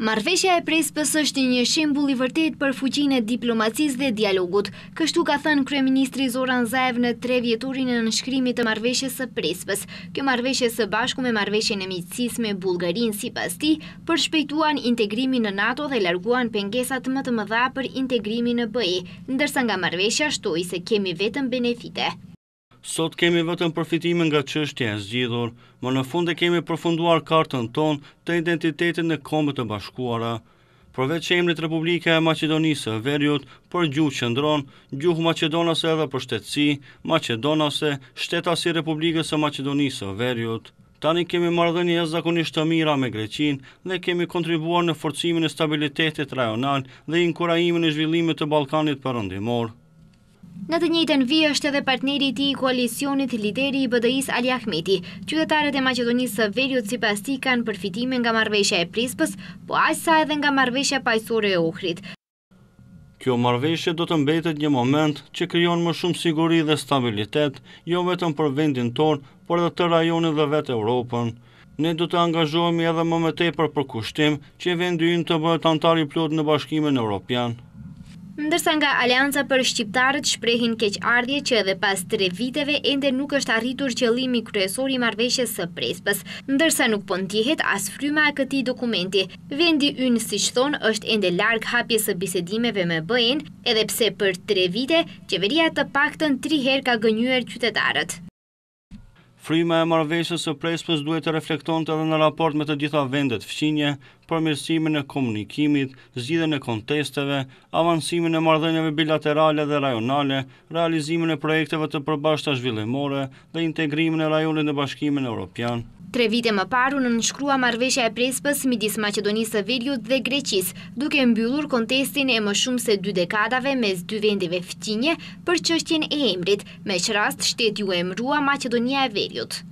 Marveshja e prespës është një shimbull i vërtet për fuqin e diplomacis dhe dialogut. Kështu ka thënë Kryeministri Zoran Zaev në tre vjeturin e nënshkrimit të marveshje së prespës. Kjo marveshjes së bashku me marveshje në mitësis me Bulgarin si pas ti, për shpejtuan integrimi në NATO dhe larguan pengesat më të mëdha për integrimi në BE, ndërsa nga marveshja shtoj se kemi vetëm benefite. Sot kemi vetëm përfitime nga qështje e zgjidhur, më në fund e kemi përfunduar kartën ton të identitetin në kombët të bashkuara. Përveç e emrit Republika e Macedonisë e Verjut, për gjuhë qëndron, gjuhë Macedonase edhe për shtetësi, Macedonase, shtetasi Republikës e Macedonisë e Verjut. Tani kemi mardhën e zakonisht të mira me Greqin dhe kemi kontribuar në forcimin e stabilitetit rajonal dhe inkurajimin e zhvillimit të Balkanit përëndimorë. Në të njëjtën vijë është edhe partneri i tij i koalicionit lideri i BDI-s Ali Ahmeti. Qytetarët e Maqedonisë së Veriut sipas ti kanë përfitime nga marrëveshja e Prispës, po aq sa edhe nga marrëveshja paqësore e Uhrit. Kjo marrëveshje do të mbetet një moment që krijon më shumë siguri dhe stabilitet, jo vetëm për vendin tonë, por edhe të rajonit dhe vetë Europën. Ne do të angazhohemi edhe më mëtej tepër për përkushtim që vendi ynë të bëhet antar i plot në Bashkimin Evropian. Ndërsa nga Alianca për Shqiptarët shprehin keq ardhje që edhe pas tre viteve ende nuk është arritur qëllimi kryesori marveshës së prespës, ndërsa nuk pëntjehet po as fryma e këti dokumenti. Vendi ynë, si që thonë, është ende largë hapje së bisedimeve me bëjen, edhe pse për tre vite, qeveria të pakten tri her ka gënyër qytetarët. Fryma e marveshës së prespës duhet të reflektonte edhe në raport me të gjitha vendet fqinje, përmirësimin e komunikimit, zgjidhjen e kontesteve, avancimin e marrëdhënieve bilaterale dhe rajonale, realizimin e projekteve të përbashkëta zhvillimore dhe integrimin e rajonit në Bashkimin Evropian. Tre vite më paru në nënshkrua marveshja e prespës midis Macedonisë Veriut dhe Greqis, duke mbyllur kontestin e më shumë se dy dekadave mes dy vendeve fëtinje për qështjen e emrit, me që rast shtetju e emrua Macedonia e Veriut.